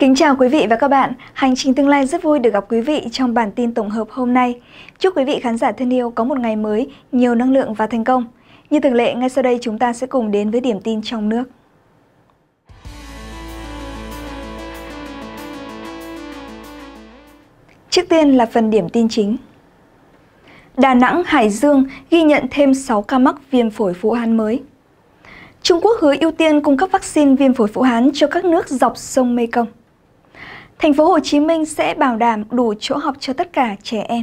Kính chào quý vị và các bạn. Hành trình tương lai rất vui được gặp quý vị trong bản tin tổng hợp hôm nay. Chúc quý vị khán giả thân yêu có một ngày mới, nhiều năng lượng và thành công. Như thường lệ, ngay sau đây chúng ta sẽ cùng đến với điểm tin trong nước. Trước tiên là phần điểm tin chính. Đà Nẵng, Hải Dương ghi nhận thêm 6 ca mắc viêm phổi Vũ Hán mới. Trung Quốc hứa ưu tiên cung cấp vaccine viêm phổi Vũ Hán cho các nước dọc sông Mekong. Thành phố Hồ Chí Minh sẽ bảo đảm đủ chỗ học cho tất cả trẻ em.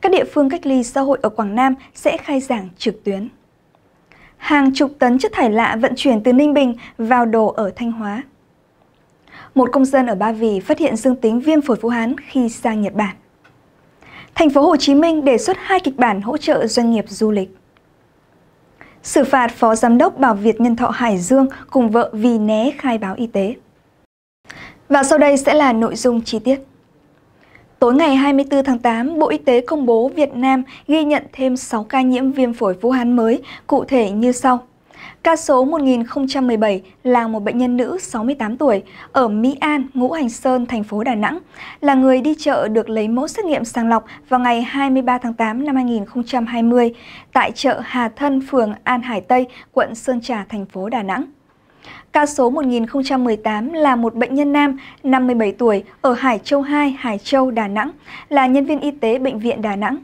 Các địa phương cách ly xã hội ở Quảng Nam sẽ khai giảng trực tuyến. Hàng chục tấn chất thải lạ vận chuyển từ Ninh Bình vào đồ ở Thanh Hóa. Một công dân ở Ba Vì phát hiện dương tính viêm phổi Vũ Hán khi sang Nhật Bản. Thành phố Hồ Chí Minh đề xuất hai kịch bản hỗ trợ doanh nghiệp du lịch. Xử phạt Phó Giám đốc Bảo Việt Nhân Thọ Hải Dương cùng vợ vì né khai báo y tế. Và sau đây sẽ là nội dung chi tiết. Tối ngày 24 tháng 8, Bộ Y tế công bố Việt Nam ghi nhận thêm 6 ca nhiễm viêm phổi Vũ Hán mới, cụ thể như sau. Ca số 1017 là một bệnh nhân nữ 68 tuổi ở Mỹ An, Ngũ Hành Sơn, thành phố Đà Nẵng, là người đi chợ được lấy mẫu xét nghiệm sàng lọc vào ngày 23 tháng 8 năm 2020 tại chợ Hà Thân, phường An Hải Tây, quận Sơn Trà, thành phố Đà Nẵng. Ca số 1018 là một bệnh nhân nam, 57 tuổi, ở Hải Châu 2, Hải Châu, Đà Nẵng, là nhân viên y tế Bệnh viện Đà Nẵng.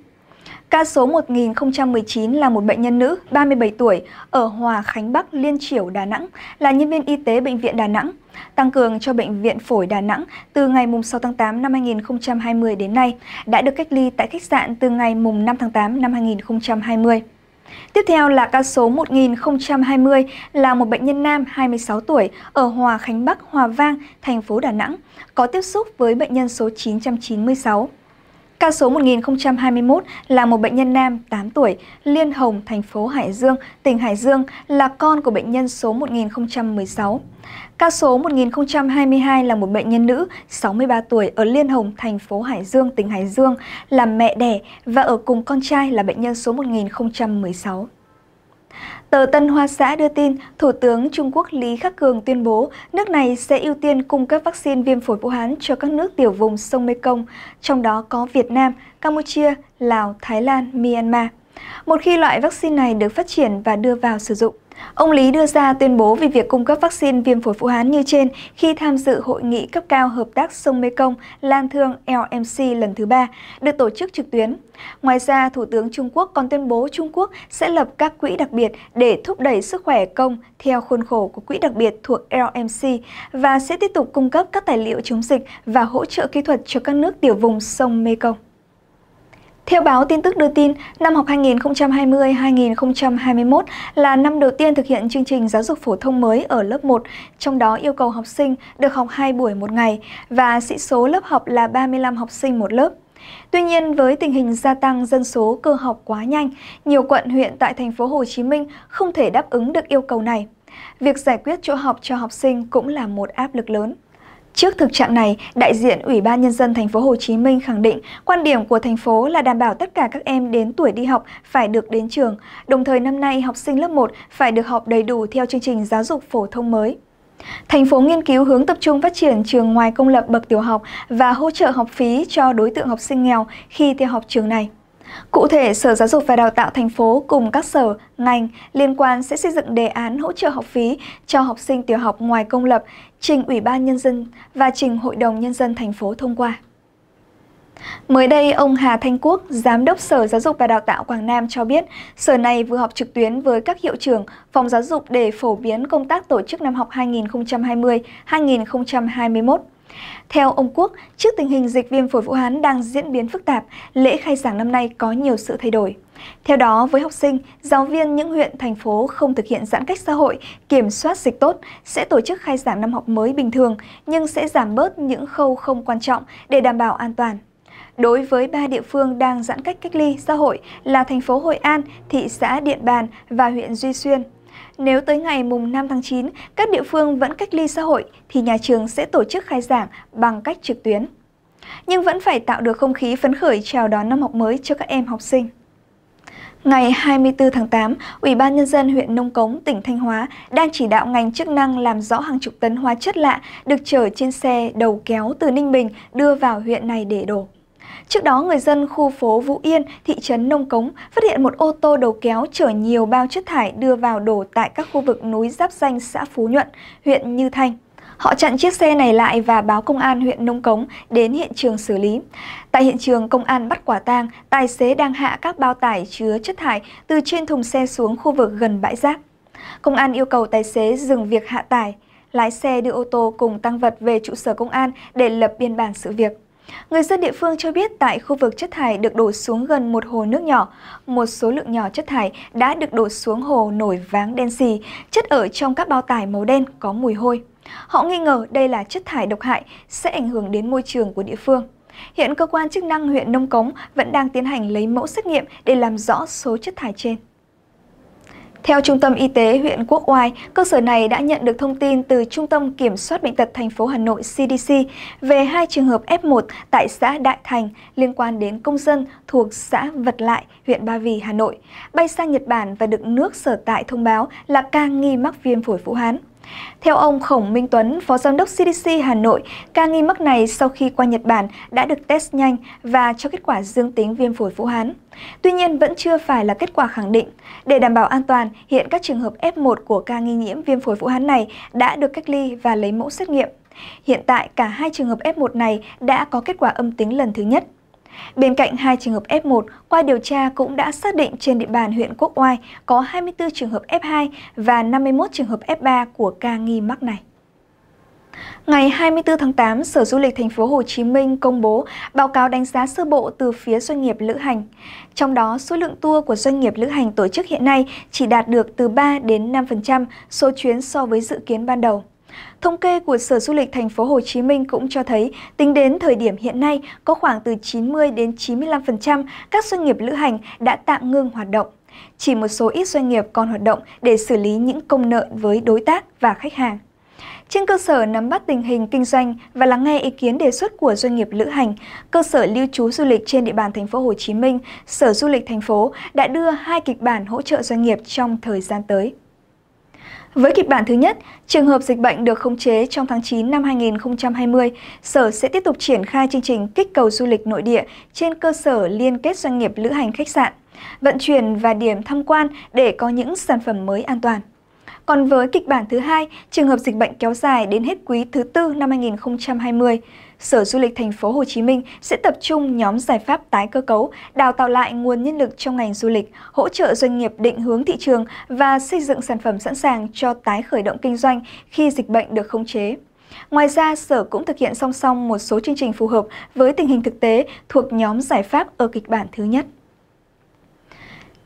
Ca số 1019 là một bệnh nhân nữ, 37 tuổi, ở Hòa Khánh Bắc, Liên Triểu, Đà Nẵng, là nhân viên y tế Bệnh viện Đà Nẵng, tăng cường cho Bệnh viện Phổi Đà Nẵng từ ngày 6 tháng 8 năm 2020 đến nay, đã được cách ly tại khách sạn từ ngày 5 tháng 8 năm 2020. Tiếp theo là ca số 1020 là một bệnh nhân nam 26 tuổi ở Hòa Khánh Bắc, Hòa Vang, thành phố Đà Nẵng, có tiếp xúc với bệnh nhân số 996. Ca số 1021 là một bệnh nhân nam 8 tuổi, Liên Hồng, thành phố Hải Dương, tỉnh Hải Dương là con của bệnh nhân số 1016. Ca số 1022 là một bệnh nhân nữ 63 tuổi ở Liên Hồng, thành phố Hải Dương, tỉnh Hải Dương là mẹ đẻ và ở cùng con trai là bệnh nhân số 1016. Tờ Tân Hoa Xã đưa tin, Thủ tướng Trung Quốc Lý Khắc Cường tuyên bố nước này sẽ ưu tiên cung cấp vaccine viêm phổi Vũ Hán cho các nước tiểu vùng sông Mekong, trong đó có Việt Nam, Campuchia, Lào, Thái Lan, Myanmar. Một khi loại vaccine này được phát triển và đưa vào sử dụng, Ông Lý đưa ra tuyên bố về việc cung cấp vaccine viêm phổi Vũ Hán như trên khi tham dự hội nghị cấp cao hợp tác sông Mekong Lan Thương LMC lần thứ ba, được tổ chức trực tuyến. Ngoài ra, Thủ tướng Trung Quốc còn tuyên bố Trung Quốc sẽ lập các quỹ đặc biệt để thúc đẩy sức khỏe công theo khuôn khổ của quỹ đặc biệt thuộc LMC và sẽ tiếp tục cung cấp các tài liệu chống dịch và hỗ trợ kỹ thuật cho các nước tiểu vùng sông Mekong. Theo báo tin tức đưa tin, năm học 2020-2021 là năm đầu tiên thực hiện chương trình giáo dục phổ thông mới ở lớp 1, trong đó yêu cầu học sinh được học 2 buổi một ngày và sĩ số lớp học là 35 học sinh một lớp. Tuy nhiên, với tình hình gia tăng dân số cơ học quá nhanh, nhiều quận huyện tại thành phố Hồ Chí Minh không thể đáp ứng được yêu cầu này. Việc giải quyết chỗ học cho học sinh cũng là một áp lực lớn. Trước thực trạng này, đại diện Ủy ban nhân dân thành phố Hồ Chí Minh khẳng định quan điểm của thành phố là đảm bảo tất cả các em đến tuổi đi học phải được đến trường, đồng thời năm nay học sinh lớp 1 phải được học đầy đủ theo chương trình giáo dục phổ thông mới. Thành phố nghiên cứu hướng tập trung phát triển trường ngoài công lập bậc tiểu học và hỗ trợ học phí cho đối tượng học sinh nghèo khi theo học trường này. Cụ thể, Sở Giáo dục và Đào tạo thành phố cùng các sở, ngành liên quan sẽ xây dựng đề án hỗ trợ học phí cho học sinh tiểu học ngoài công lập, trình Ủy ban Nhân dân và trình Hội đồng Nhân dân thành phố thông qua. Mới đây, ông Hà Thanh Quốc, Giám đốc Sở Giáo dục và Đào tạo Quảng Nam cho biết, Sở này vừa họp trực tuyến với các hiệu trưởng, phòng giáo dục để phổ biến công tác tổ chức năm học 2020-2021. Theo ông Quốc, trước tình hình dịch viêm phổi Vũ Hán đang diễn biến phức tạp, lễ khai giảng năm nay có nhiều sự thay đổi. Theo đó, với học sinh, giáo viên những huyện, thành phố không thực hiện giãn cách xã hội, kiểm soát dịch tốt sẽ tổ chức khai giảng năm học mới bình thường nhưng sẽ giảm bớt những khâu không quan trọng để đảm bảo an toàn. Đối với ba địa phương đang giãn cách cách ly xã hội là thành phố Hội An, thị xã Điện Bàn và huyện Duy Xuyên, nếu tới ngày mùng 5 tháng 9, các địa phương vẫn cách ly xã hội thì nhà trường sẽ tổ chức khai giảng bằng cách trực tuyến. Nhưng vẫn phải tạo được không khí phấn khởi chào đón năm học mới cho các em học sinh. Ngày 24 tháng 8, Ủy ban Nhân dân huyện Nông Cống, tỉnh Thanh Hóa đang chỉ đạo ngành chức năng làm rõ hàng chục tấn hóa chất lạ được chở trên xe đầu kéo từ Ninh Bình đưa vào huyện này để đổ. Trước đó, người dân khu phố Vũ Yên, thị trấn Nông Cống phát hiện một ô tô đầu kéo chở nhiều bao chất thải đưa vào đổ tại các khu vực núi giáp danh xã Phú Nhuận, huyện Như Thanh. Họ chặn chiếc xe này lại và báo công an huyện Nông Cống đến hiện trường xử lý. Tại hiện trường, công an bắt quả tang, tài xế đang hạ các bao tải chứa chất thải từ trên thùng xe xuống khu vực gần bãi rác. Công an yêu cầu tài xế dừng việc hạ tải, lái xe đưa ô tô cùng tăng vật về trụ sở công an để lập biên bản sự việc. Người dân địa phương cho biết tại khu vực chất thải được đổ xuống gần một hồ nước nhỏ, một số lượng nhỏ chất thải đã được đổ xuống hồ nổi váng đen xì, chất ở trong các bao tải màu đen có mùi hôi. Họ nghi ngờ đây là chất thải độc hại sẽ ảnh hưởng đến môi trường của địa phương. Hiện cơ quan chức năng huyện Nông Cống vẫn đang tiến hành lấy mẫu xét nghiệm để làm rõ số chất thải trên. Theo Trung tâm Y tế huyện Quốc Oai, cơ sở này đã nhận được thông tin từ Trung tâm Kiểm soát Bệnh tật thành phố Hà Nội CDC về hai trường hợp F1 tại xã Đại Thành liên quan đến công dân thuộc xã Vật Lại, huyện Ba Vì, Hà Nội, bay sang Nhật Bản và được nước sở tại thông báo là ca nghi mắc viêm phổi Vũ Hán. Theo ông Khổng Minh Tuấn, Phó Giám đốc CDC Hà Nội, ca nghi mắc này sau khi qua Nhật Bản đã được test nhanh và cho kết quả dương tính viêm phổi Vũ Hán. Tuy nhiên, vẫn chưa phải là kết quả khẳng định. Để đảm bảo an toàn, hiện các trường hợp F1 của ca nghi nhiễm viêm phổi Vũ Hán này đã được cách ly và lấy mẫu xét nghiệm. Hiện tại, cả hai trường hợp F1 này đã có kết quả âm tính lần thứ nhất. Bên cạnh hai trường hợp F1, qua điều tra cũng đã xác định trên địa bàn huyện Quốc Oai có 24 trường hợp F2 và 51 trường hợp F3 của ca nghi mắc này. Ngày 24 tháng 8, Sở Du lịch Thành phố Hồ Chí Minh công bố báo cáo đánh giá sơ bộ từ phía doanh nghiệp lữ hành. Trong đó, số lượng tour của doanh nghiệp lữ hành tổ chức hiện nay chỉ đạt được từ 3 đến 5% số chuyến so với dự kiến ban đầu. Thống kê của Sở Du lịch Thành phố Hồ Chí Minh cũng cho thấy, tính đến thời điểm hiện nay, có khoảng từ 90 đến 95% các doanh nghiệp lữ hành đã tạm ngưng hoạt động. Chỉ một số ít doanh nghiệp còn hoạt động để xử lý những công nợ với đối tác và khách hàng. Trên cơ sở nắm bắt tình hình kinh doanh và lắng nghe ý kiến đề xuất của doanh nghiệp lữ hành, cơ sở lưu trú du lịch trên địa bàn thành phố Hồ Chí Minh, Sở Du lịch thành phố đã đưa hai kịch bản hỗ trợ doanh nghiệp trong thời gian tới. Với kịch bản thứ nhất, trường hợp dịch bệnh được khống chế trong tháng 9 năm 2020, Sở sẽ tiếp tục triển khai chương trình kích cầu du lịch nội địa trên cơ sở liên kết doanh nghiệp lữ hành khách sạn, vận chuyển và điểm tham quan để có những sản phẩm mới an toàn. Còn với kịch bản thứ hai, trường hợp dịch bệnh kéo dài đến hết quý thứ tư năm 2020, Sở Du lịch Thành phố Hồ Chí Minh sẽ tập trung nhóm giải pháp tái cơ cấu, đào tạo lại nguồn nhân lực trong ngành du lịch, hỗ trợ doanh nghiệp định hướng thị trường và xây dựng sản phẩm sẵn sàng cho tái khởi động kinh doanh khi dịch bệnh được khống chế. Ngoài ra, Sở cũng thực hiện song song một số chương trình phù hợp với tình hình thực tế thuộc nhóm giải pháp ở kịch bản thứ nhất.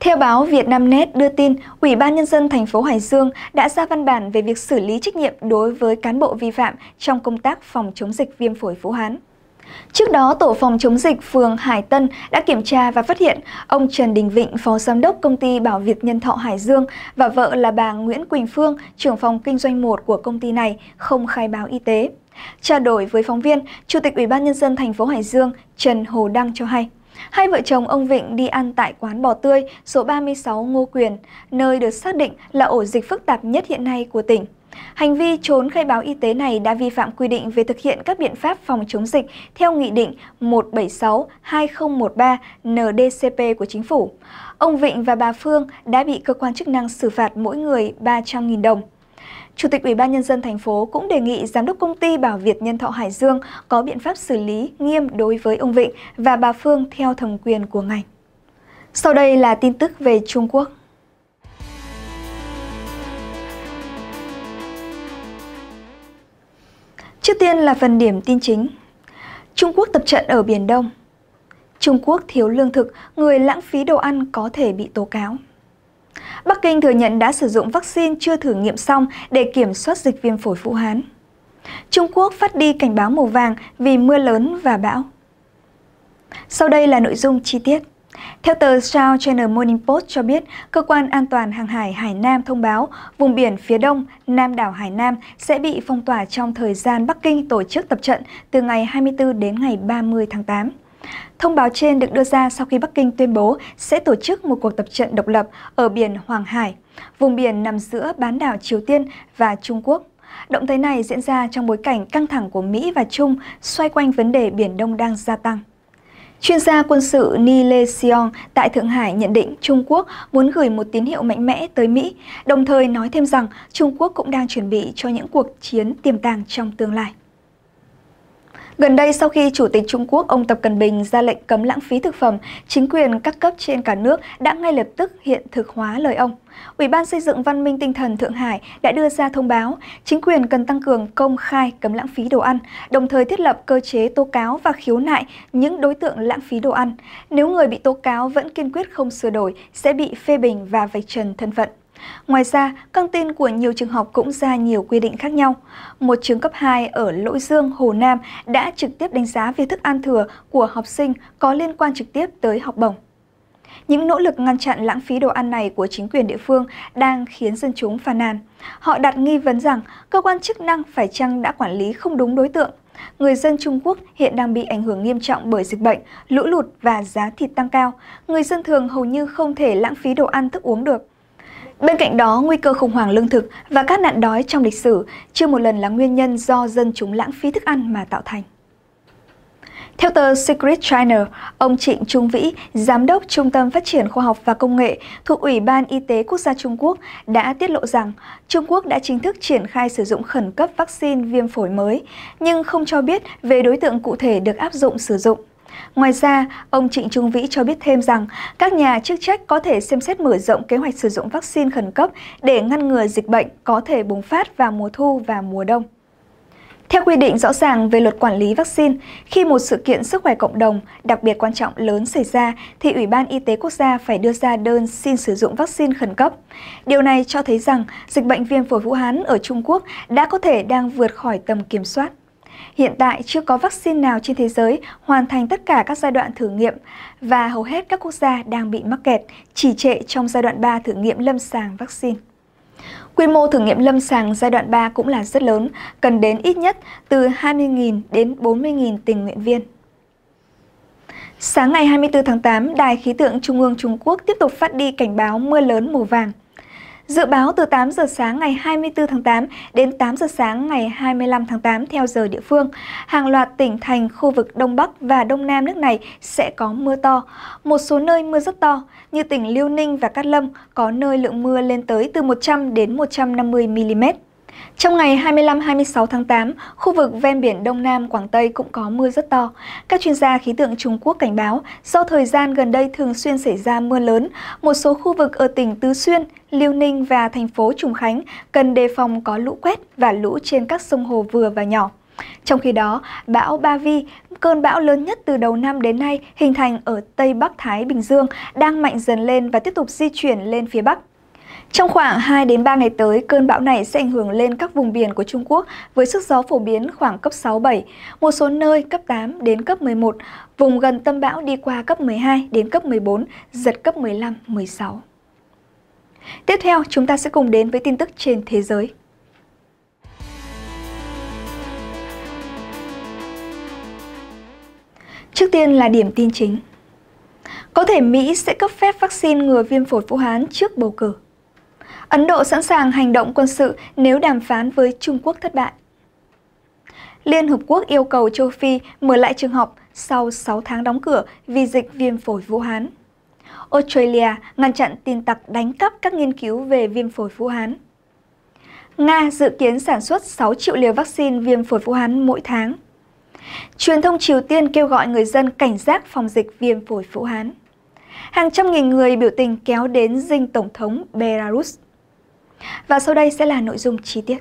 Theo báo Vietnamnet đưa tin, Ủy ban Nhân dân thành phố Hải Dương đã ra văn bản về việc xử lý trách nhiệm đối với cán bộ vi phạm trong công tác phòng chống dịch viêm phổi phú Hán. Trước đó, Tổ phòng chống dịch phường Hải Tân đã kiểm tra và phát hiện ông Trần Đình Vịnh, Phó Giám đốc Công ty Bảo Việt Nhân Thọ Hải Dương và vợ là bà Nguyễn Quỳnh Phương, trưởng phòng kinh doanh 1 của công ty này, không khai báo y tế. Trao đổi với phóng viên, Chủ tịch Ủy ban Nhân dân thành phố Hải Dương Trần Hồ Đăng cho hay. Hai vợ chồng ông Vịnh đi ăn tại quán bò tươi số 36 Ngô Quyền, nơi được xác định là ổ dịch phức tạp nhất hiện nay của tỉnh. Hành vi trốn khai báo y tế này đã vi phạm quy định về thực hiện các biện pháp phòng chống dịch theo Nghị định 176-2013 NDCP của Chính phủ. Ông Vịnh và bà Phương đã bị cơ quan chức năng xử phạt mỗi người 300.000 đồng. Chủ tịch Ủy ban nhân dân thành phố cũng đề nghị giám đốc công ty Bảo Việt Nhân Thọ Hải Dương có biện pháp xử lý nghiêm đối với ông Vịnh và bà Phương theo thẩm quyền của ngành. Sau đây là tin tức về Trung Quốc. Trước tiên là phần điểm tin chính. Trung Quốc tập trận ở Biển Đông. Trung Quốc thiếu lương thực, người lãng phí đồ ăn có thể bị tố cáo. Bắc Kinh thừa nhận đã sử dụng vaccine chưa thử nghiệm xong để kiểm soát dịch viêm phổi Vũ Hán. Trung Quốc phát đi cảnh báo màu vàng vì mưa lớn và bão. Sau đây là nội dung chi tiết. Theo tờ South China Morning Post cho biết, Cơ quan An toàn Hàng hải Hải Nam thông báo vùng biển phía đông Nam đảo Hải Nam sẽ bị phong tỏa trong thời gian Bắc Kinh tổ chức tập trận từ ngày 24 đến ngày 30 tháng 8. Thông báo trên được đưa ra sau khi Bắc Kinh tuyên bố sẽ tổ chức một cuộc tập trận độc lập ở biển Hoàng Hải, vùng biển nằm giữa bán đảo Triều Tiên và Trung Quốc. Động thái này diễn ra trong bối cảnh căng thẳng của Mỹ và Trung xoay quanh vấn đề Biển Đông đang gia tăng. Chuyên gia quân sự Ni Lê Seong tại Thượng Hải nhận định Trung Quốc muốn gửi một tín hiệu mạnh mẽ tới Mỹ, đồng thời nói thêm rằng Trung Quốc cũng đang chuẩn bị cho những cuộc chiến tiềm tàng trong tương lai. Gần đây, sau khi Chủ tịch Trung Quốc ông Tập Cận Bình ra lệnh cấm lãng phí thực phẩm, chính quyền các cấp trên cả nước đã ngay lập tức hiện thực hóa lời ông. Ủy ban xây dựng văn minh tinh thần Thượng Hải đã đưa ra thông báo chính quyền cần tăng cường công khai cấm lãng phí đồ ăn, đồng thời thiết lập cơ chế tố cáo và khiếu nại những đối tượng lãng phí đồ ăn. Nếu người bị tố cáo vẫn kiên quyết không sửa đổi, sẽ bị phê bình và vạch trần thân phận. Ngoài ra, căng tin của nhiều trường học cũng ra nhiều quy định khác nhau. Một trường cấp 2 ở Lỗi Dương, Hồ Nam đã trực tiếp đánh giá việc thức ăn thừa của học sinh có liên quan trực tiếp tới học bổng. Những nỗ lực ngăn chặn lãng phí đồ ăn này của chính quyền địa phương đang khiến dân chúng phàn nàn. Họ đặt nghi vấn rằng cơ quan chức năng phải chăng đã quản lý không đúng đối tượng. Người dân Trung Quốc hiện đang bị ảnh hưởng nghiêm trọng bởi dịch bệnh, lũ lụt và giá thịt tăng cao. Người dân thường hầu như không thể lãng phí đồ ăn thức uống được. Bên cạnh đó, nguy cơ khủng hoảng lương thực và các nạn đói trong lịch sử chưa một lần là nguyên nhân do dân chúng lãng phí thức ăn mà tạo thành. Theo tờ Secret China, ông Trịnh Trung Vĩ, Giám đốc Trung tâm Phát triển Khoa học và Công nghệ thuộc Ủy ban Y tế Quốc gia Trung Quốc đã tiết lộ rằng Trung Quốc đã chính thức triển khai sử dụng khẩn cấp vaccine viêm phổi mới, nhưng không cho biết về đối tượng cụ thể được áp dụng sử dụng. Ngoài ra, ông Trịnh Trung Vĩ cho biết thêm rằng các nhà chức trách có thể xem xét mở rộng kế hoạch sử dụng vaccine khẩn cấp để ngăn ngừa dịch bệnh có thể bùng phát vào mùa thu và mùa đông. Theo quy định rõ ràng về luật quản lý vaccine, khi một sự kiện sức khỏe cộng đồng đặc biệt quan trọng lớn xảy ra thì Ủy ban Y tế Quốc gia phải đưa ra đơn xin sử dụng vaccine khẩn cấp. Điều này cho thấy rằng dịch bệnh viêm phổi Vũ Hán ở Trung Quốc đã có thể đang vượt khỏi tầm kiểm soát. Hiện tại chưa có vaccine nào trên thế giới hoàn thành tất cả các giai đoạn thử nghiệm và hầu hết các quốc gia đang bị mắc kẹt, trì trệ trong giai đoạn 3 thử nghiệm lâm sàng vaccine. Quy mô thử nghiệm lâm sàng giai đoạn 3 cũng là rất lớn, cần đến ít nhất từ 20.000 đến 40.000 tình nguyện viên. Sáng ngày 24 tháng 8, Đài Khí tượng Trung ương Trung Quốc tiếp tục phát đi cảnh báo mưa lớn màu vàng. Dự báo từ 8 giờ sáng ngày 24 tháng 8 đến 8 giờ sáng ngày 25 tháng 8 theo giờ địa phương, hàng loạt tỉnh thành khu vực Đông Bắc và Đông Nam nước này sẽ có mưa to. Một số nơi mưa rất to, như tỉnh Liêu Ninh và Cát Lâm có nơi lượng mưa lên tới từ 100 đến 150 mm. Trong ngày 25-26 tháng 8, khu vực ven biển Đông Nam Quảng Tây cũng có mưa rất to. Các chuyên gia khí tượng Trung Quốc cảnh báo do thời gian gần đây thường xuyên xảy ra mưa lớn, một số khu vực ở tỉnh Tứ Xuyên, Liêu Ninh và thành phố Trùng Khánh cần đề phòng có lũ quét và lũ trên các sông hồ vừa và nhỏ. Trong khi đó, bão Ba Vi, cơn bão lớn nhất từ đầu năm đến nay hình thành ở Tây Bắc Thái Bình Dương, đang mạnh dần lên và tiếp tục di chuyển lên phía Bắc. Trong khoảng 2 đến 3 ngày tới, cơn bão này sẽ ảnh hưởng lên các vùng biển của Trung Quốc với sức gió phổ biến khoảng cấp 6 7, một số nơi cấp 8 đến cấp 11, vùng gần tâm bão đi qua cấp 12 đến cấp 14, giật cấp 15 16. Tiếp theo, chúng ta sẽ cùng đến với tin tức trên thế giới. Trước tiên là điểm tin chính. Có thể Mỹ sẽ cấp phép vaccine ngừa viêm phổi Vũ Hán trước bầu cử. Ấn Độ sẵn sàng hành động quân sự nếu đàm phán với Trung Quốc thất bại. Liên Hợp Quốc yêu cầu châu Phi mở lại trường học sau 6 tháng đóng cửa vì dịch viêm phổi Vũ Hán. Australia ngăn chặn tin tặc đánh cắp các nghiên cứu về viêm phổi Vũ Hán. Nga dự kiến sản xuất 6 triệu liều vaccine viêm phổi Vũ Hán mỗi tháng. Truyền thông Triều Tiên kêu gọi người dân cảnh giác phòng dịch viêm phổi Vũ Hán. Hàng trăm nghìn người biểu tình kéo đến dinh Tổng thống Belarus. Và sau đây sẽ là nội dung chi tiết.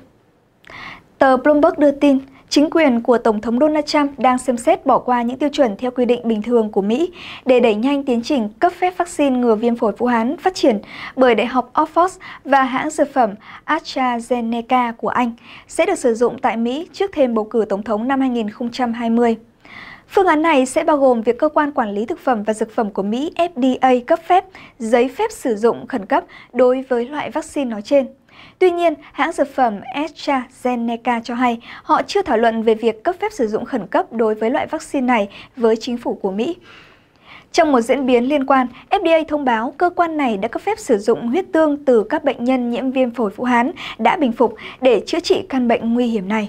Tờ Bloomberg đưa tin, chính quyền của Tổng thống Donald Trump đang xem xét bỏ qua những tiêu chuẩn theo quy định bình thường của Mỹ để đẩy nhanh tiến trình cấp phép vaccine ngừa viêm phổi Vũ Hán phát triển bởi Đại học Oxford và hãng dược phẩm AstraZeneca của Anh sẽ được sử dụng tại Mỹ trước thêm bầu cử Tổng thống năm 2020. Phương án này sẽ bao gồm việc cơ quan quản lý thực phẩm và dược phẩm của Mỹ FDA cấp phép giấy phép sử dụng khẩn cấp đối với loại vaccine nói trên. Tuy nhiên, hãng dược phẩm AstraZeneca cho hay họ chưa thảo luận về việc cấp phép sử dụng khẩn cấp đối với loại vaccine này với chính phủ của Mỹ. Trong một diễn biến liên quan, FDA thông báo cơ quan này đã cấp phép sử dụng huyết tương từ các bệnh nhân nhiễm viêm phổi Vũ Hán đã bình phục để chữa trị căn bệnh nguy hiểm này.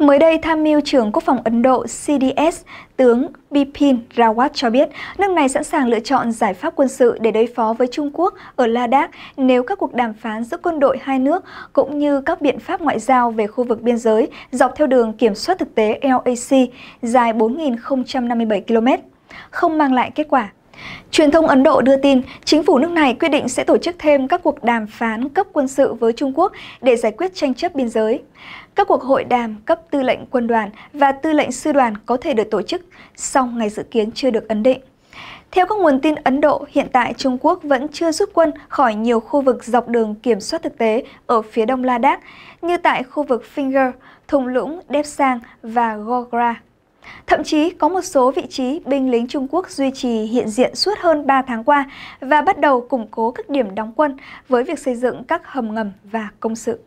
Mới đây, tham mưu trưởng Quốc phòng Ấn Độ CDS, tướng Bipin Rawat cho biết nước này sẵn sàng lựa chọn giải pháp quân sự để đối phó với Trung Quốc ở Ladakh nếu các cuộc đàm phán giữa quân đội hai nước cũng như các biện pháp ngoại giao về khu vực biên giới dọc theo đường kiểm soát thực tế LAC dài 4.057 km không mang lại kết quả. Truyền thông Ấn Độ đưa tin, chính phủ nước này quyết định sẽ tổ chức thêm các cuộc đàm phán cấp quân sự với Trung Quốc để giải quyết tranh chấp biên giới. Các cuộc hội đàm cấp tư lệnh quân đoàn và tư lệnh sư đoàn có thể được tổ chức, song ngày dự kiến chưa được ấn định. Theo các nguồn tin Ấn Độ, hiện tại Trung Quốc vẫn chưa rút quân khỏi nhiều khu vực dọc đường kiểm soát thực tế ở phía đông Ladakh, như tại khu vực Finger, Thùng Lũng, Debsang và Gogra. Thậm chí có một số vị trí binh lính Trung Quốc duy trì hiện diện suốt hơn 3 tháng qua và bắt đầu củng cố các điểm đóng quân với việc xây dựng các hầm ngầm và công sự.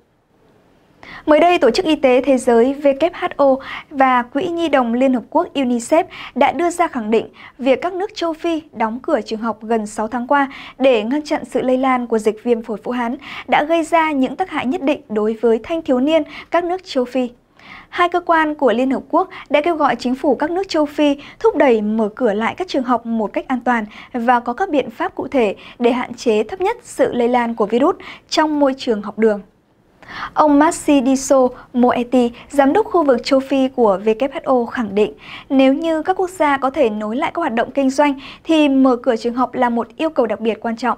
Mới đây, Tổ chức Y tế Thế giới WHO và Quỹ Nhi đồng Liên Hợp Quốc UNICEF đã đưa ra khẳng định việc các nước châu Phi đóng cửa trường học gần 6 tháng qua để ngăn chặn sự lây lan của dịch viêm phổi Vũ Hán đã gây ra những tác hại nhất định đối với thanh thiếu niên các nước châu Phi hai cơ quan của Liên Hợp Quốc đã kêu gọi chính phủ các nước châu Phi thúc đẩy mở cửa lại các trường học một cách an toàn và có các biện pháp cụ thể để hạn chế thấp nhất sự lây lan của virus trong môi trường học đường. Ông Massidiso Moeti, giám đốc khu vực châu Phi của WHO khẳng định, nếu như các quốc gia có thể nối lại các hoạt động kinh doanh thì mở cửa trường học là một yêu cầu đặc biệt quan trọng.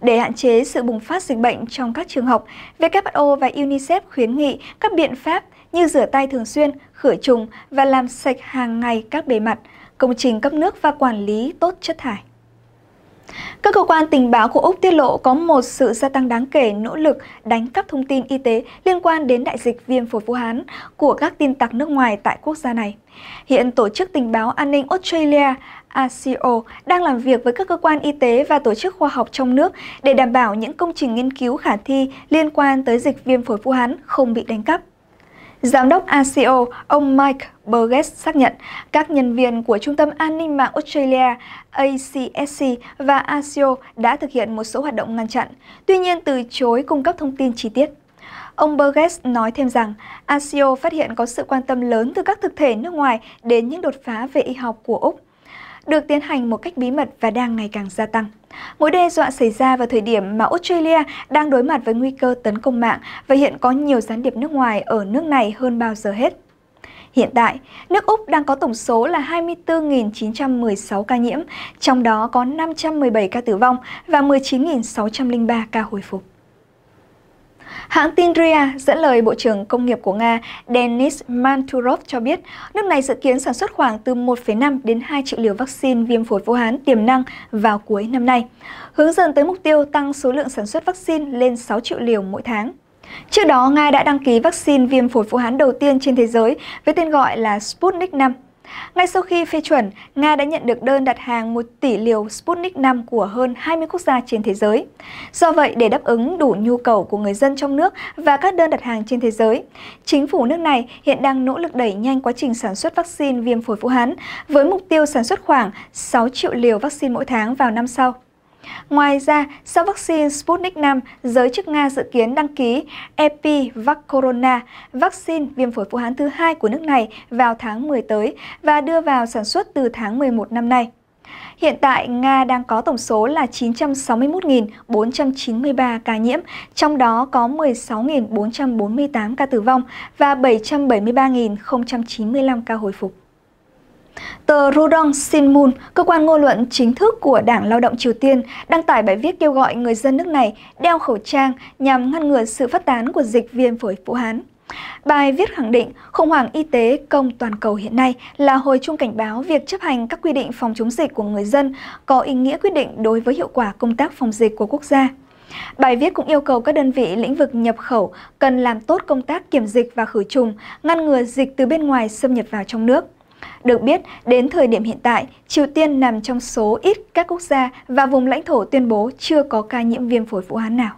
Để hạn chế sự bùng phát dịch bệnh trong các trường học, WHO và UNICEF khuyến nghị các biện pháp như rửa tay thường xuyên, khử trùng và làm sạch hàng ngày các bề mặt, công trình cấp nước và quản lý tốt chất thải. Các cơ quan tình báo của Úc tiết lộ có một sự gia tăng đáng kể nỗ lực đánh cắp thông tin y tế liên quan đến đại dịch viêm phổi Vũ Hán của các tin tặc nước ngoài tại quốc gia này. Hiện Tổ chức Tình báo An ninh Australia ACO đang làm việc với các cơ quan y tế và tổ chức khoa học trong nước để đảm bảo những công trình nghiên cứu khả thi liên quan tới dịch viêm phổi Vũ Hán không bị đánh cắp. Giám đốc ACO, ông Mike Burgess xác nhận các nhân viên của Trung tâm An ninh mạng Australia ACSC và ASIO đã thực hiện một số hoạt động ngăn chặn, tuy nhiên từ chối cung cấp thông tin chi tiết. Ông Burgess nói thêm rằng ASIO phát hiện có sự quan tâm lớn từ các thực thể nước ngoài đến những đột phá về y học của Úc được tiến hành một cách bí mật và đang ngày càng gia tăng. Mối đe dọa xảy ra vào thời điểm mà Australia đang đối mặt với nguy cơ tấn công mạng và hiện có nhiều gián điệp nước ngoài ở nước này hơn bao giờ hết. Hiện tại, nước Úc đang có tổng số là 24.916 ca nhiễm, trong đó có 517 ca tử vong và 19.603 ca hồi phục. Hãng tin RIA dẫn lời Bộ trưởng Công nghiệp của Nga Denis Manturov cho biết, nước này dự kiến sản xuất khoảng từ 1,5 đến 2 triệu liều vaccine viêm phổi vũ hán tiềm năng vào cuối năm nay, hướng dần tới mục tiêu tăng số lượng sản xuất vaccine lên 6 triệu liều mỗi tháng. Trước đó, Nga đã đăng ký vaccine viêm phổi vũ hán đầu tiên trên thế giới với tên gọi là Sputnik 5 ngay sau khi phê chuẩn, Nga đã nhận được đơn đặt hàng 1 tỷ liều Sputnik V của hơn 20 quốc gia trên thế giới. Do vậy, để đáp ứng đủ nhu cầu của người dân trong nước và các đơn đặt hàng trên thế giới, chính phủ nước này hiện đang nỗ lực đẩy nhanh quá trình sản xuất vaccine viêm phổi Vũ Hán với mục tiêu sản xuất khoảng 6 triệu liều vaccine mỗi tháng vào năm sau. Ngoài ra, sau vaccine Sputnik V, giới chức Nga dự kiến đăng ký Epivac Corona, vaccine viêm phổi phụ Hán thứ hai của nước này vào tháng 10 tới và đưa vào sản xuất từ tháng 11 năm nay. Hiện tại, Nga đang có tổng số là 961.493 ca nhiễm, trong đó có 16.448 ca tử vong và 773.095 ca hồi phục. Tờ Rodong Sinmun, cơ quan ngôn luận chính thức của Đảng Lao động Triều Tiên, đăng tải bài viết kêu gọi người dân nước này đeo khẩu trang nhằm ngăn ngừa sự phát tán của dịch viêm phổi Vũ Hán. Bài viết khẳng định khủng hoảng y tế công toàn cầu hiện nay là hồi chuông cảnh báo việc chấp hành các quy định phòng chống dịch của người dân có ý nghĩa quyết định đối với hiệu quả công tác phòng dịch của quốc gia. Bài viết cũng yêu cầu các đơn vị lĩnh vực nhập khẩu cần làm tốt công tác kiểm dịch và khử trùng, ngăn ngừa dịch từ bên ngoài xâm nhập vào trong nước. Được biết, đến thời điểm hiện tại, Triều Tiên nằm trong số ít các quốc gia và vùng lãnh thổ tuyên bố chưa có ca nhiễm viêm phổi Vũ Hán nào.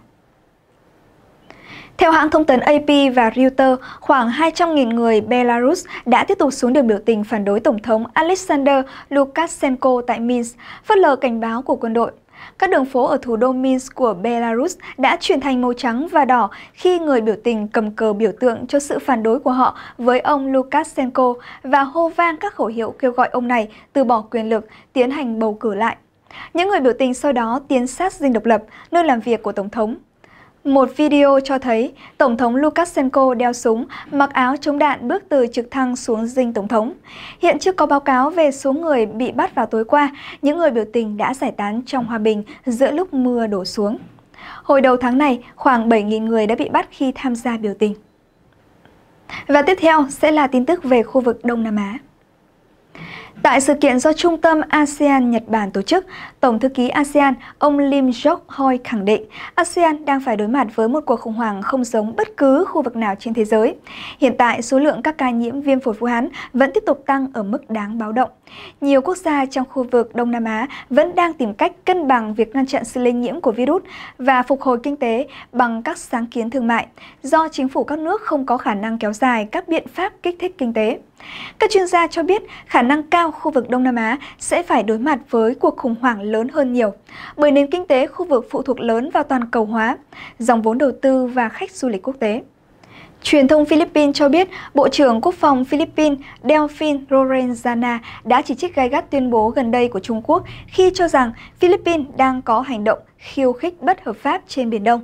Theo hãng thông tấn AP và Reuters, khoảng 200.000 người Belarus đã tiếp tục xuống đường biểu tình phản đối Tổng thống Alexander Lukashenko tại Minsk, phớt lờ cảnh báo của quân đội. Các đường phố ở thủ đô Minsk của Belarus đã chuyển thành màu trắng và đỏ khi người biểu tình cầm cờ biểu tượng cho sự phản đối của họ với ông Lukashenko và hô vang các khẩu hiệu kêu gọi ông này từ bỏ quyền lực, tiến hành bầu cử lại. Những người biểu tình sau đó tiến sát dinh độc lập, nơi làm việc của Tổng thống. Một video cho thấy Tổng thống Lukashenko đeo súng, mặc áo chống đạn bước từ trực thăng xuống dinh Tổng thống. Hiện chưa có báo cáo về số người bị bắt vào tối qua, những người biểu tình đã giải tán trong hòa bình giữa lúc mưa đổ xuống. Hồi đầu tháng này, khoảng 7.000 người đã bị bắt khi tham gia biểu tình. Và tiếp theo sẽ là tin tức về khu vực Đông Nam Á. Tại sự kiện do Trung tâm ASEAN Nhật Bản tổ chức, Tổng thư ký ASEAN ông Lim Jok Hoi khẳng định ASEAN đang phải đối mặt với một cuộc khủng hoảng không giống bất cứ khu vực nào trên thế giới. Hiện tại, số lượng các ca nhiễm viêm phổi Vũ Hán vẫn tiếp tục tăng ở mức đáng báo động. Nhiều quốc gia trong khu vực Đông Nam Á vẫn đang tìm cách cân bằng việc ngăn chặn sự lây nhiễm của virus và phục hồi kinh tế bằng các sáng kiến thương mại do chính phủ các nước không có khả năng kéo dài các biện pháp kích thích kinh tế. Các chuyên gia cho biết khả năng cao khu vực Đông Nam Á sẽ phải đối mặt với cuộc khủng hoảng lớn hơn nhiều, bởi nền kinh tế khu vực phụ thuộc lớn vào toàn cầu hóa, dòng vốn đầu tư và khách du lịch quốc tế. Truyền thông Philippines cho biết Bộ trưởng Quốc phòng Philippines Delphine Lorenzana đã chỉ trích gai gắt tuyên bố gần đây của Trung Quốc khi cho rằng Philippines đang có hành động khiêu khích bất hợp pháp trên Biển Đông.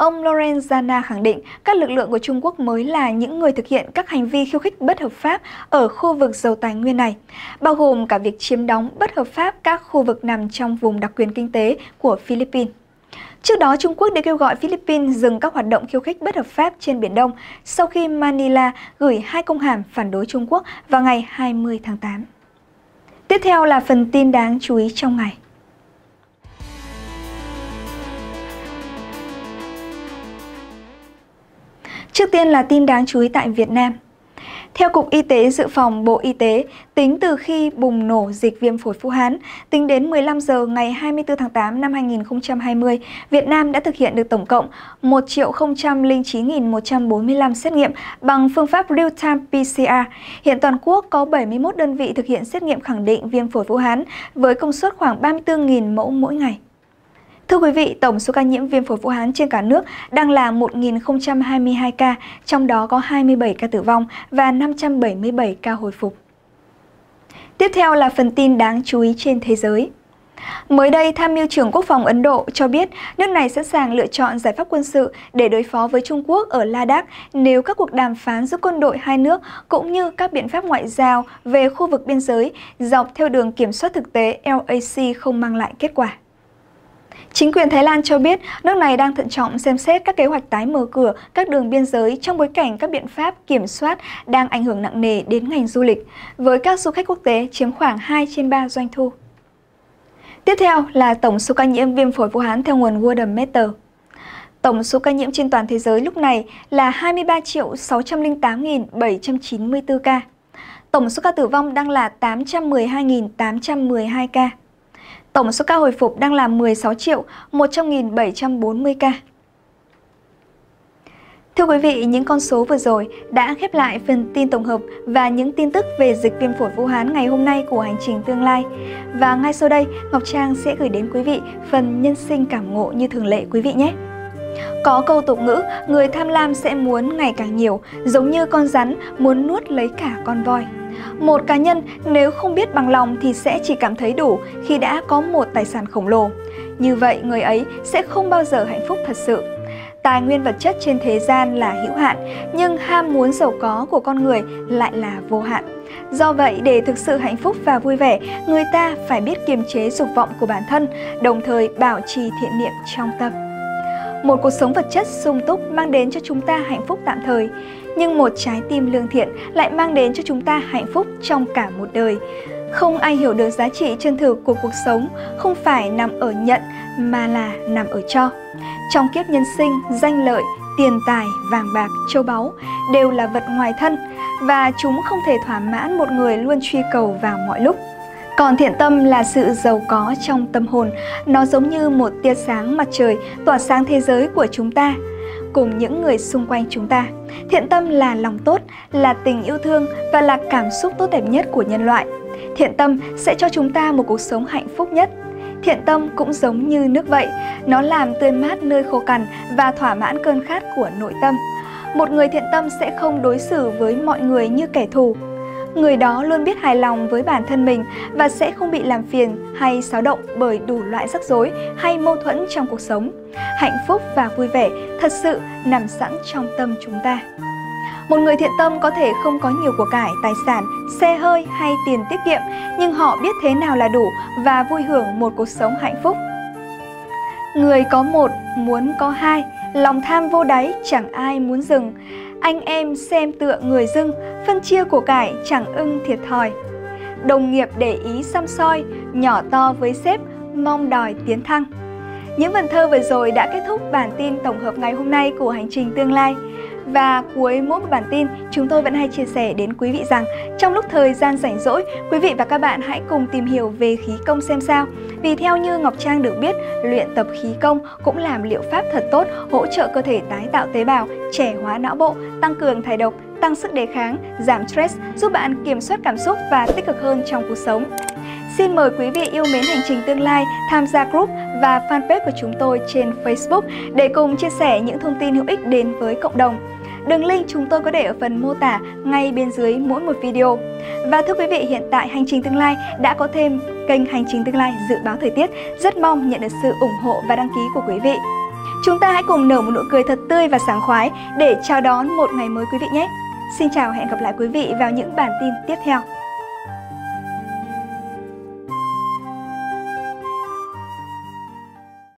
Ông Lorenzana khẳng định các lực lượng của Trung Quốc mới là những người thực hiện các hành vi khiêu khích bất hợp pháp ở khu vực dầu tài nguyên này, bao gồm cả việc chiếm đóng bất hợp pháp các khu vực nằm trong vùng đặc quyền kinh tế của Philippines. Trước đó, Trung Quốc đã kêu gọi Philippines dừng các hoạt động khiêu khích bất hợp pháp trên Biển Đông sau khi Manila gửi hai công hàm phản đối Trung Quốc vào ngày 20 tháng 8. Tiếp theo là phần tin đáng chú ý trong ngày. Trước tiên là tin đáng chú ý tại Việt Nam. Theo Cục Y tế Dự phòng Bộ Y tế, tính từ khi bùng nổ dịch viêm phổi Phú Hán, tính đến 15 giờ ngày 24 tháng 8 năm 2020, Việt Nam đã thực hiện được tổng cộng 1.009.145 xét nghiệm bằng phương pháp real-time PCR. Hiện toàn quốc có 71 đơn vị thực hiện xét nghiệm khẳng định viêm phổi Phú Hán với công suất khoảng 34.000 mẫu mỗi ngày. Thưa quý vị, tổng số ca nhiễm viêm phổi Vũ Hán trên cả nước đang là 1.022 ca, trong đó có 27 ca tử vong và 577 ca hồi phục. Tiếp theo là phần tin đáng chú ý trên thế giới. Mới đây, tham mưu trưởng quốc phòng Ấn Độ cho biết nước này sẵn sàng lựa chọn giải pháp quân sự để đối phó với Trung Quốc ở Ladakh nếu các cuộc đàm phán giữa quân đội hai nước cũng như các biện pháp ngoại giao về khu vực biên giới dọc theo đường kiểm soát thực tế LAC không mang lại kết quả. Chính quyền Thái Lan cho biết nước này đang thận trọng xem xét các kế hoạch tái mở cửa các đường biên giới trong bối cảnh các biện pháp kiểm soát đang ảnh hưởng nặng nề đến ngành du lịch, với các du khách quốc tế chiếm khoảng 2 trên 3 doanh thu. Tiếp theo là tổng số ca nhiễm viêm phổi Vũ Hán theo nguồn Worldometer. Tổng số ca nhiễm trên toàn thế giới lúc này là 23 608.794 ca. Tổng số ca tử vong đang là 812.812 ca. Tổng số ca hồi phục đang là 16 triệu 100.740 ca. Thưa quý vị, những con số vừa rồi đã khép lại phần tin tổng hợp và những tin tức về dịch viêm phổi Vũ Hán ngày hôm nay của Hành trình tương lai. Và ngay sau đây, Ngọc Trang sẽ gửi đến quý vị phần nhân sinh cảm ngộ như thường lệ quý vị nhé. Có câu tục ngữ, người tham lam sẽ muốn ngày càng nhiều, giống như con rắn muốn nuốt lấy cả con voi. Một cá nhân nếu không biết bằng lòng thì sẽ chỉ cảm thấy đủ khi đã có một tài sản khổng lồ. Như vậy người ấy sẽ không bao giờ hạnh phúc thật sự. Tài nguyên vật chất trên thế gian là hữu hạn, nhưng ham muốn giàu có của con người lại là vô hạn. Do vậy, để thực sự hạnh phúc và vui vẻ, người ta phải biết kiềm chế dục vọng của bản thân, đồng thời bảo trì thiện niệm trong tâm một cuộc sống vật chất sung túc mang đến cho chúng ta hạnh phúc tạm thời, nhưng một trái tim lương thiện lại mang đến cho chúng ta hạnh phúc trong cả một đời. Không ai hiểu được giá trị chân thực của cuộc sống không phải nằm ở nhận mà là nằm ở cho. Trong kiếp nhân sinh, danh lợi, tiền tài, vàng bạc, châu báu đều là vật ngoài thân và chúng không thể thỏa mãn một người luôn truy cầu vào mọi lúc. Còn thiện tâm là sự giàu có trong tâm hồn, nó giống như một tia sáng mặt trời tỏa sáng thế giới của chúng ta cùng những người xung quanh chúng ta. Thiện tâm là lòng tốt, là tình yêu thương và là cảm xúc tốt đẹp nhất của nhân loại. Thiện tâm sẽ cho chúng ta một cuộc sống hạnh phúc nhất. Thiện tâm cũng giống như nước vậy, nó làm tươi mát nơi khô cằn và thỏa mãn cơn khát của nội tâm. Một người thiện tâm sẽ không đối xử với mọi người như kẻ thù, người đó luôn biết hài lòng với bản thân mình và sẽ không bị làm phiền hay xáo động bởi đủ loại rắc rối hay mâu thuẫn trong cuộc sống. Hạnh phúc và vui vẻ thật sự nằm sẵn trong tâm chúng ta. Một người thiện tâm có thể không có nhiều của cải, tài sản, xe hơi hay tiền tiết kiệm, nhưng họ biết thế nào là đủ và vui hưởng một cuộc sống hạnh phúc. Người có một, muốn có hai, lòng tham vô đáy chẳng ai muốn dừng anh em xem tựa người dưng, phân chia của cải chẳng ưng thiệt thòi. Đồng nghiệp để ý xăm soi, nhỏ to với sếp, mong đòi tiến thăng. Những vần thơ vừa rồi đã kết thúc bản tin tổng hợp ngày hôm nay của Hành trình tương lai. Và cuối mỗi một bản tin, chúng tôi vẫn hay chia sẻ đến quý vị rằng trong lúc thời gian rảnh rỗi, quý vị và các bạn hãy cùng tìm hiểu về khí công xem sao. Vì theo như Ngọc Trang được biết, luyện tập khí công cũng làm liệu pháp thật tốt, hỗ trợ cơ thể tái tạo tế bào, trẻ hóa não bộ, tăng cường thải độc, tăng sức đề kháng, giảm stress, giúp bạn kiểm soát cảm xúc và tích cực hơn trong cuộc sống. Xin mời quý vị yêu mến hành trình tương lai tham gia group và fanpage của chúng tôi trên Facebook để cùng chia sẻ những thông tin hữu ích đến với cộng đồng. Đường link chúng tôi có để ở phần mô tả ngay bên dưới mỗi một video. Và thưa quý vị, hiện tại Hành trình tương lai đã có thêm kênh Hành trình tương lai dự báo thời tiết. Rất mong nhận được sự ủng hộ và đăng ký của quý vị. Chúng ta hãy cùng nở một nụ cười thật tươi và sáng khoái để chào đón một ngày mới quý vị nhé. Xin chào hẹn gặp lại quý vị vào những bản tin tiếp theo.